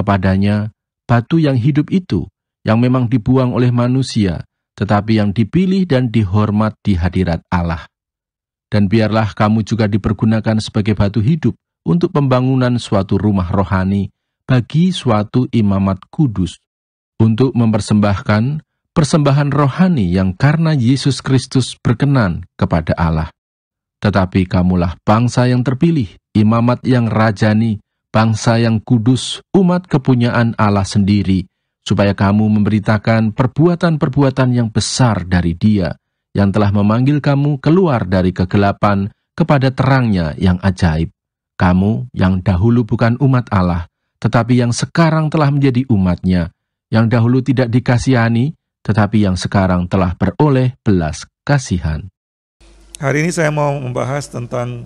kepadanya batu yang hidup itu yang memang dibuang oleh manusia, tetapi yang dipilih dan dihormat di hadirat Allah. Dan biarlah kamu juga dipergunakan sebagai batu hidup untuk pembangunan suatu rumah rohani bagi suatu imamat kudus, untuk mempersembahkan persembahan rohani yang karena Yesus Kristus berkenan kepada Allah. Tetapi kamulah bangsa yang terpilih, imamat yang rajani, bangsa yang kudus, umat kepunyaan Allah sendiri, supaya kamu memberitakan perbuatan-perbuatan yang besar dari Dia, yang telah memanggil kamu keluar dari kegelapan kepada terangnya yang ajaib. Kamu yang dahulu bukan umat Allah, tetapi yang sekarang telah menjadi umatnya, yang dahulu tidak dikasihani, tetapi yang sekarang telah beroleh belas kasihan. Hari ini saya mau membahas tentang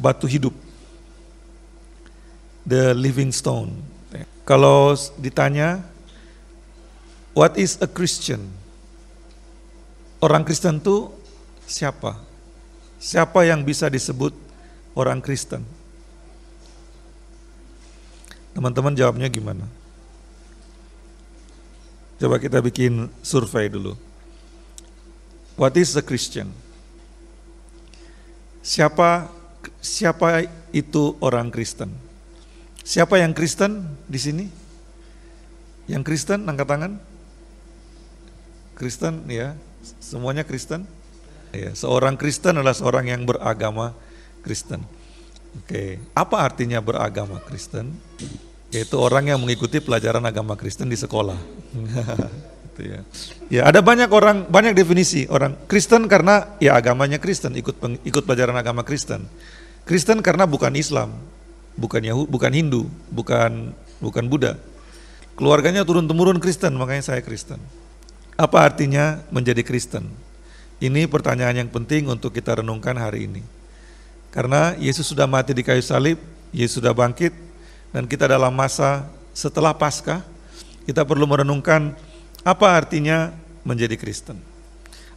batu hidup the living stone. Kalau ditanya, what is a Christian? Orang Kristen itu siapa? Siapa yang bisa disebut orang Kristen? Teman-teman jawabnya gimana? Coba kita bikin survei dulu. What is a Christian? Siapa siapa itu orang Kristen? Siapa yang Kristen di sini? Yang Kristen angkat tangan? Kristen ya, semuanya Kristen. Ya, seorang Kristen adalah seorang yang beragama Kristen. Oke, apa artinya beragama Kristen? Yaitu orang yang mengikuti pelajaran agama Kristen di sekolah. Gitu ya. ya. ada banyak orang banyak definisi orang Kristen karena ya agamanya Kristen ikut ikut pelajaran agama Kristen. Kristen karena bukan Islam bukan Yahudi, bukan Hindu, bukan bukan Buddha. Keluarganya turun-temurun Kristen, makanya saya Kristen. Apa artinya menjadi Kristen? Ini pertanyaan yang penting untuk kita renungkan hari ini. Karena Yesus sudah mati di kayu salib, Yesus sudah bangkit, dan kita dalam masa setelah Paskah, kita perlu merenungkan apa artinya menjadi Kristen.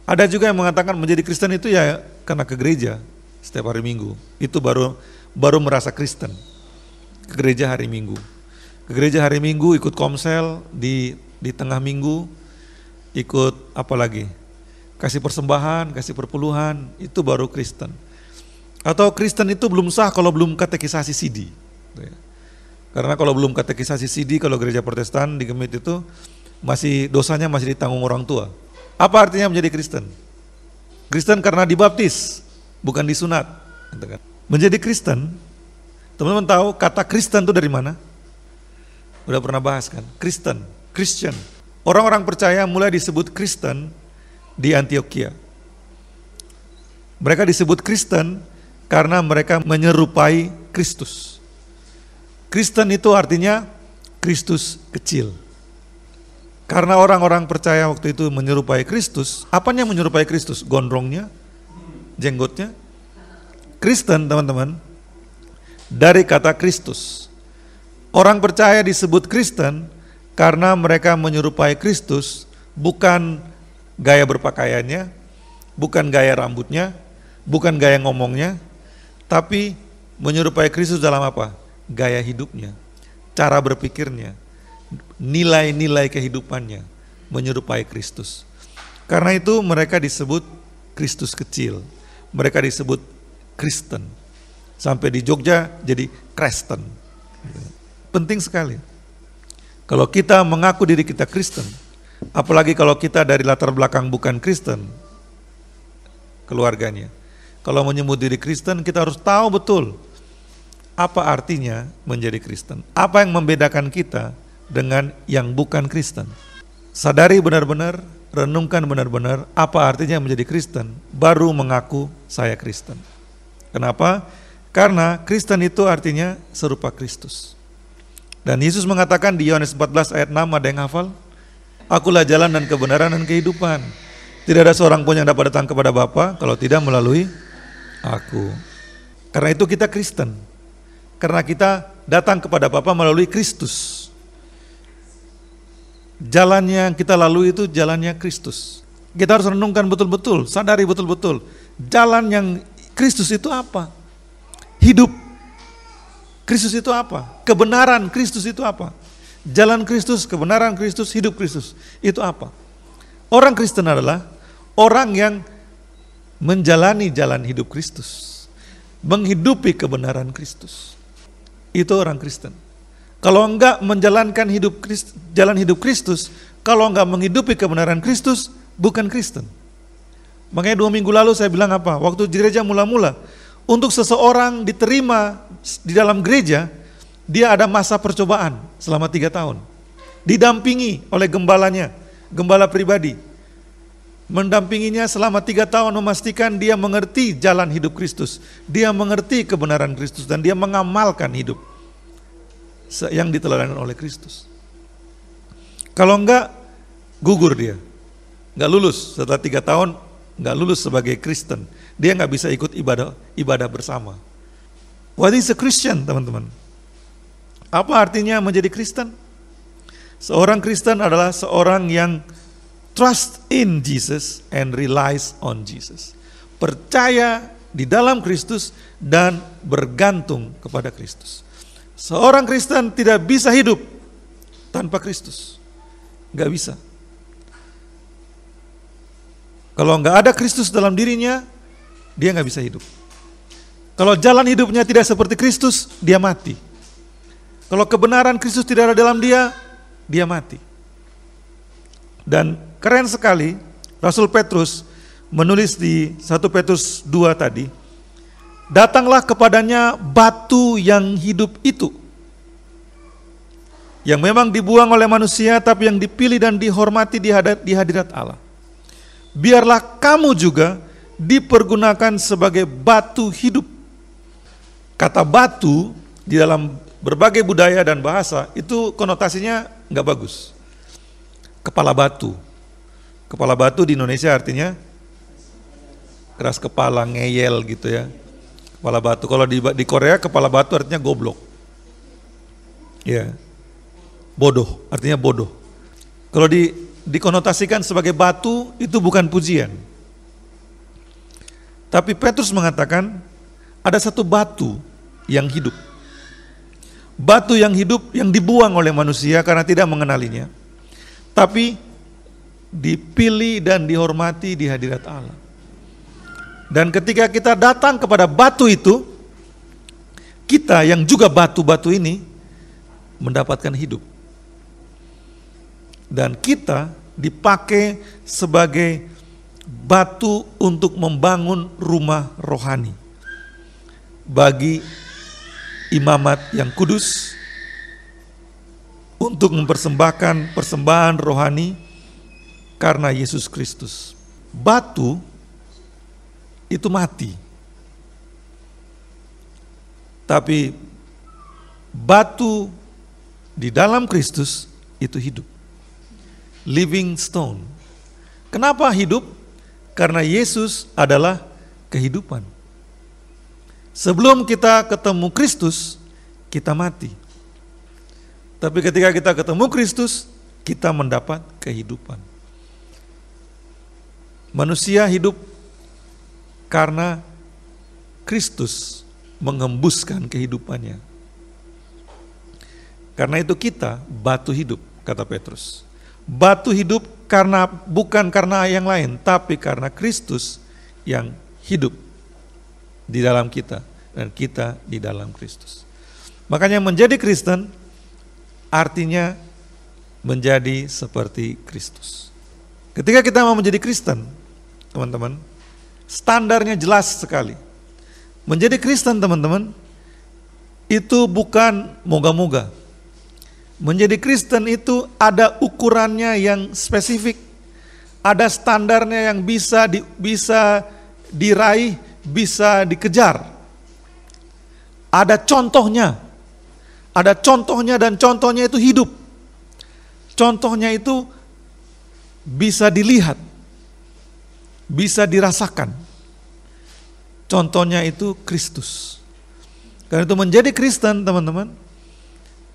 Ada juga yang mengatakan menjadi Kristen itu ya karena ke gereja setiap hari Minggu. Itu baru baru merasa Kristen ke gereja hari Minggu. Ke gereja hari Minggu ikut komsel di di tengah minggu ikut apa lagi? Kasih persembahan, kasih perpuluhan, itu baru Kristen. Atau Kristen itu belum sah kalau belum katekisasi CD. Karena kalau belum katekisasi CD kalau gereja Protestan di Gemit itu masih dosanya masih ditanggung orang tua. Apa artinya menjadi Kristen? Kristen karena dibaptis, bukan disunat. Menjadi Kristen Teman-teman tahu kata Kristen itu dari mana? Udah pernah bahas kan? Kristen, Christian. Orang-orang percaya mulai disebut Kristen di Antioquia. Mereka disebut Kristen karena mereka menyerupai Kristus. Kristen itu artinya Kristus kecil. Karena orang-orang percaya waktu itu menyerupai Kristus, apanya menyerupai Kristus? Gondrongnya? Jenggotnya? Kristen, teman-teman, dari kata Kristus. Orang percaya disebut Kristen karena mereka menyerupai Kristus, bukan gaya berpakaiannya, bukan gaya rambutnya, bukan gaya ngomongnya, tapi menyerupai Kristus dalam apa? Gaya hidupnya, cara berpikirnya, nilai-nilai kehidupannya, menyerupai Kristus. Karena itu mereka disebut Kristus kecil, mereka disebut Kristen sampai di Jogja jadi Kristen. Penting sekali. Kalau kita mengaku diri kita Kristen, apalagi kalau kita dari latar belakang bukan Kristen keluarganya. Kalau menyebut diri Kristen, kita harus tahu betul apa artinya menjadi Kristen. Apa yang membedakan kita dengan yang bukan Kristen. Sadari benar-benar, renungkan benar-benar apa artinya menjadi Kristen, baru mengaku saya Kristen. Kenapa? Karena Kristen itu artinya serupa Kristus. Dan Yesus mengatakan di Yohanes 14 ayat 6 ada yang hafal? Akulah jalan dan kebenaran dan kehidupan. Tidak ada seorang pun yang dapat datang kepada Bapa kalau tidak melalui aku. Karena itu kita Kristen. Karena kita datang kepada Bapa melalui Kristus. Jalan yang kita lalui itu jalannya Kristus. Kita harus renungkan betul-betul, sadari betul-betul. Jalan yang Kristus itu apa? hidup. Kristus itu apa? Kebenaran Kristus itu apa? Jalan Kristus, kebenaran Kristus, hidup Kristus itu apa? Orang Kristen adalah orang yang menjalani jalan hidup Kristus, menghidupi kebenaran Kristus. Itu orang Kristen. Kalau enggak menjalankan hidup Christ, jalan hidup Kristus, kalau enggak menghidupi kebenaran Kristus, bukan Kristen. Makanya dua minggu lalu saya bilang apa? Waktu gereja mula-mula, untuk seseorang diterima di dalam gereja, dia ada masa percobaan selama tiga tahun. Didampingi oleh gembalanya, gembala pribadi. Mendampinginya selama tiga tahun memastikan dia mengerti jalan hidup Kristus. Dia mengerti kebenaran Kristus dan dia mengamalkan hidup yang diteladani oleh Kristus. Kalau enggak, gugur dia. Enggak lulus setelah tiga tahun nggak lulus sebagai Kristen, dia nggak bisa ikut ibadah ibadah bersama. What is a Christian, teman-teman? Apa artinya menjadi Kristen? Seorang Kristen adalah seorang yang trust in Jesus and relies on Jesus. Percaya di dalam Kristus dan bergantung kepada Kristus. Seorang Kristen tidak bisa hidup tanpa Kristus. Gak bisa. Kalau nggak ada Kristus dalam dirinya, dia nggak bisa hidup. Kalau jalan hidupnya tidak seperti Kristus, dia mati. Kalau kebenaran Kristus tidak ada dalam dia, dia mati. Dan keren sekali, Rasul Petrus menulis di 1 Petrus 2 tadi, datanglah kepadanya batu yang hidup itu, yang memang dibuang oleh manusia, tapi yang dipilih dan dihormati di hadirat Allah biarlah kamu juga dipergunakan sebagai batu hidup. Kata batu di dalam berbagai budaya dan bahasa itu konotasinya nggak bagus. Kepala batu. Kepala batu di Indonesia artinya keras kepala, ngeyel gitu ya. Kepala batu. Kalau di, di Korea kepala batu artinya goblok. Ya. Bodoh, artinya bodoh. Kalau di dikonotasikan sebagai batu itu bukan pujian. Tapi Petrus mengatakan ada satu batu yang hidup. Batu yang hidup yang dibuang oleh manusia karena tidak mengenalinya. Tapi dipilih dan dihormati di hadirat Allah. Dan ketika kita datang kepada batu itu, kita yang juga batu-batu ini mendapatkan hidup dan kita dipakai sebagai batu untuk membangun rumah rohani bagi imamat yang kudus untuk mempersembahkan persembahan rohani karena Yesus Kristus. Batu itu mati. Tapi batu di dalam Kristus itu hidup living stone. Kenapa hidup? Karena Yesus adalah kehidupan. Sebelum kita ketemu Kristus, kita mati. Tapi ketika kita ketemu Kristus, kita mendapat kehidupan. Manusia hidup karena Kristus mengembuskan kehidupannya. Karena itu kita batu hidup, kata Petrus batu hidup karena bukan karena yang lain, tapi karena Kristus yang hidup di dalam kita dan kita di dalam Kristus. Makanya menjadi Kristen artinya menjadi seperti Kristus. Ketika kita mau menjadi Kristen, teman-teman, standarnya jelas sekali. Menjadi Kristen, teman-teman, itu bukan moga-moga. Menjadi Kristen itu ada ukurannya yang spesifik, ada standarnya yang bisa di, bisa diraih, bisa dikejar. Ada contohnya. Ada contohnya dan contohnya itu hidup. Contohnya itu bisa dilihat. Bisa dirasakan. Contohnya itu Kristus. Karena itu menjadi Kristen, teman-teman,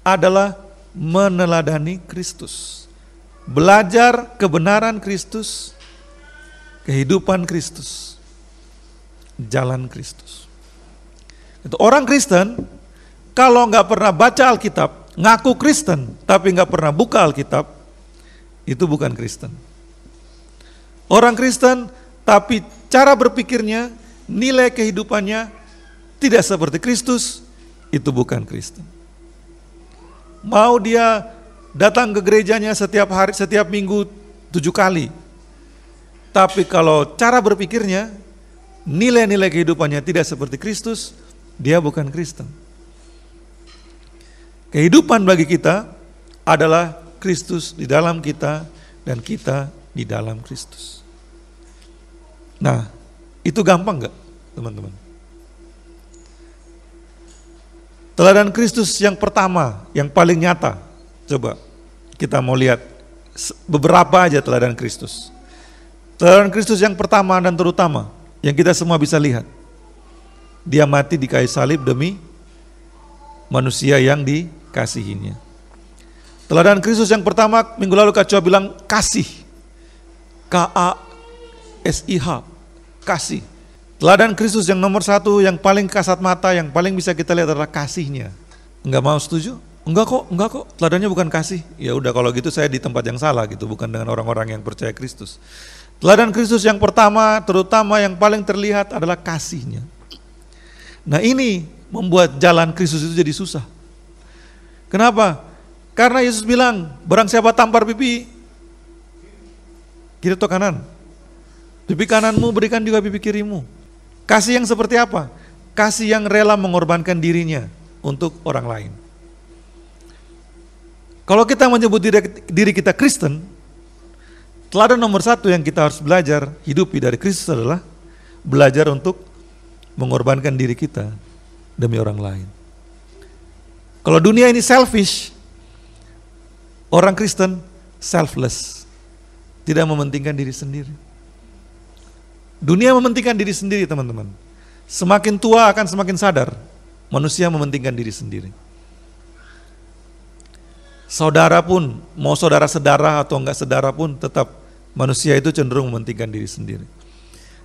adalah meneladani Kristus. Belajar kebenaran Kristus, kehidupan Kristus, jalan Kristus. Itu orang Kristen kalau nggak pernah baca Alkitab, ngaku Kristen tapi nggak pernah buka Alkitab, itu bukan Kristen. Orang Kristen tapi cara berpikirnya, nilai kehidupannya tidak seperti Kristus, itu bukan Kristen. Mau dia datang ke gerejanya setiap hari, setiap minggu tujuh kali. Tapi kalau cara berpikirnya, nilai-nilai kehidupannya tidak seperti Kristus, dia bukan Kristen. Kehidupan bagi kita adalah Kristus di dalam kita dan kita di dalam Kristus. Nah, itu gampang nggak, teman-teman? Teladan Kristus yang pertama, yang paling nyata. Coba kita mau lihat beberapa aja teladan Kristus. Teladan Kristus yang pertama dan terutama yang kita semua bisa lihat. Dia mati di kayu salib demi manusia yang dikasihinya. Teladan Kristus yang pertama minggu lalu Kak Chua bilang kasih. K A S I H. Kasih. Teladan Kristus yang nomor satu, yang paling kasat mata, yang paling bisa kita lihat adalah kasihnya. Enggak mau setuju? Enggak kok, enggak kok. Teladannya bukan kasih. Ya udah kalau gitu saya di tempat yang salah gitu, bukan dengan orang-orang yang percaya Kristus. Teladan Kristus yang pertama, terutama yang paling terlihat adalah kasihnya. Nah ini membuat jalan Kristus itu jadi susah. Kenapa? Karena Yesus bilang, barang siapa tampar pipi, kiri atau kanan? Pipi kananmu berikan juga pipi kirimu. Kasih yang seperti apa? Kasih yang rela mengorbankan dirinya untuk orang lain. Kalau kita menyebut diri kita Kristen, teladan nomor satu yang kita harus belajar hidupi dari Kristus adalah belajar untuk mengorbankan diri kita demi orang lain. Kalau dunia ini selfish, orang Kristen selfless, tidak mementingkan diri sendiri. Dunia mementingkan diri sendiri teman-teman. Semakin tua akan semakin sadar. Manusia mementingkan diri sendiri. Saudara pun, mau saudara sedara atau enggak sedara pun tetap manusia itu cenderung mementingkan diri sendiri.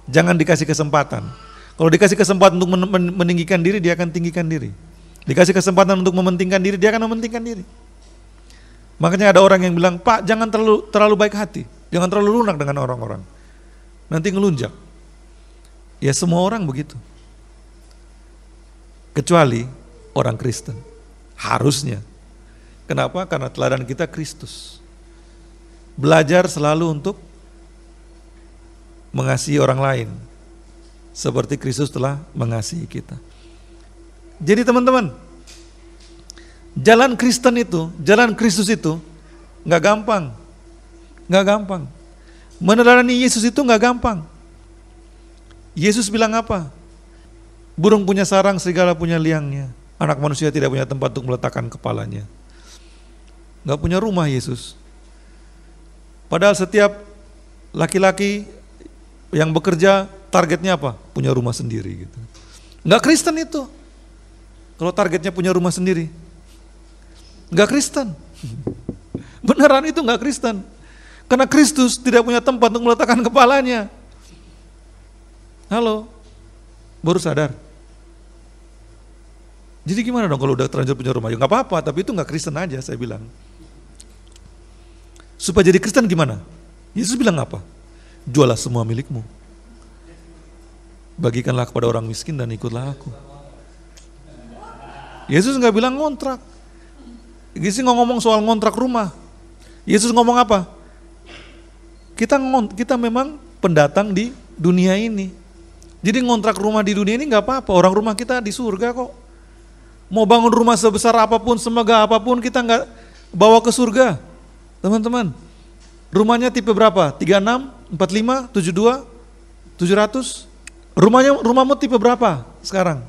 Jangan dikasih kesempatan. Kalau dikasih kesempatan untuk meninggikan diri, dia akan tinggikan diri. Dikasih kesempatan untuk mementingkan diri, dia akan mementingkan diri. Makanya ada orang yang bilang, Pak jangan terlalu terlalu baik hati, jangan terlalu lunak dengan orang-orang nanti ngelunjak. Ya semua orang begitu. Kecuali orang Kristen. Harusnya. Kenapa? Karena teladan kita Kristus. Belajar selalu untuk mengasihi orang lain. Seperti Kristus telah mengasihi kita. Jadi teman-teman, jalan Kristen itu, jalan Kristus itu nggak gampang, nggak gampang. Meneladani Yesus itu nggak gampang. Yesus bilang apa? Burung punya sarang, serigala punya liangnya. Anak manusia tidak punya tempat untuk meletakkan kepalanya. Nggak punya rumah Yesus. Padahal setiap laki-laki yang bekerja targetnya apa? Punya rumah sendiri gitu. Nggak Kristen itu. Kalau targetnya punya rumah sendiri. Nggak Kristen. Beneran itu nggak Kristen. Karena Kristus tidak punya tempat untuk meletakkan kepalanya. Halo, baru sadar. Jadi gimana dong kalau udah terlanjur punya rumah? Ya nggak apa-apa, tapi itu nggak Kristen aja saya bilang. Supaya jadi Kristen gimana? Yesus bilang apa? Jualah semua milikmu. Bagikanlah kepada orang miskin dan ikutlah aku. Yesus nggak bilang ngontrak. Yesus nggak ngomong soal ngontrak rumah. Yesus ngomong apa? Kita ngont kita memang pendatang di dunia ini. Jadi ngontrak rumah di dunia ini nggak apa-apa. Orang rumah kita di surga kok. Mau bangun rumah sebesar apapun, semoga apapun kita nggak bawa ke surga. Teman-teman, rumahnya tipe berapa? 36, 45, 72, 700? Rumahnya rumahmu tipe berapa sekarang?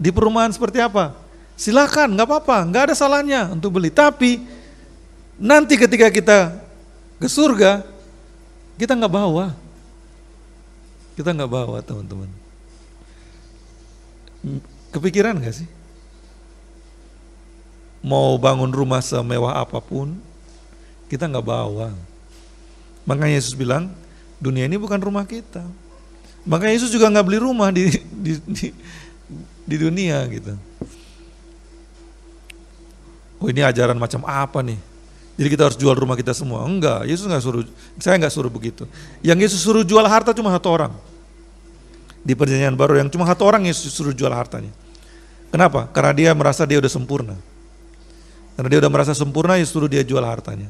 Di perumahan seperti apa? Silakan, nggak apa-apa, nggak ada salahnya untuk beli. Tapi nanti ketika kita ke surga, kita nggak bawa. Kita nggak bawa teman-teman. Kepikiran nggak sih? Mau bangun rumah semewah apapun, kita nggak bawa. Makanya Yesus bilang, dunia ini bukan rumah kita. Makanya Yesus juga nggak beli rumah di, di, di, di dunia gitu. Oh ini ajaran macam apa nih? Jadi kita harus jual rumah kita semua. Enggak, Yesus enggak suruh. Saya enggak suruh begitu. Yang Yesus suruh jual harta cuma satu orang. Di perjanjian baru yang cuma satu orang Yesus suruh jual hartanya. Kenapa? Karena dia merasa dia udah sempurna. Karena dia udah merasa sempurna, Yesus suruh dia jual hartanya.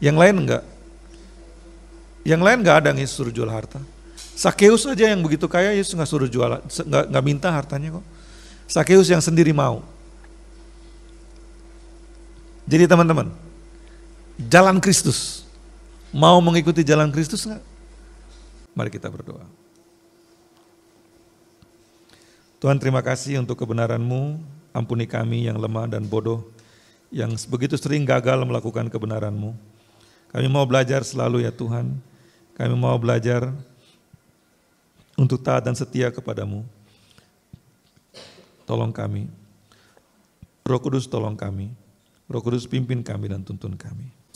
Yang lain enggak. Yang lain enggak ada yang Yesus suruh jual harta. Sakeus aja yang begitu kaya Yesus enggak suruh jual, enggak minta hartanya kok. Sakeus yang sendiri mau. Jadi teman-teman, jalan Kristus. Mau mengikuti jalan Kristus enggak? Mari kita berdoa. Tuhan terima kasih untuk kebenaran-Mu, ampuni kami yang lemah dan bodoh, yang begitu sering gagal melakukan kebenaran-Mu. Kami mau belajar selalu ya Tuhan, kami mau belajar untuk taat dan setia kepadamu. Tolong kami, Roh Kudus tolong kami, Roh Kudus pimpin kami dan tuntun kami.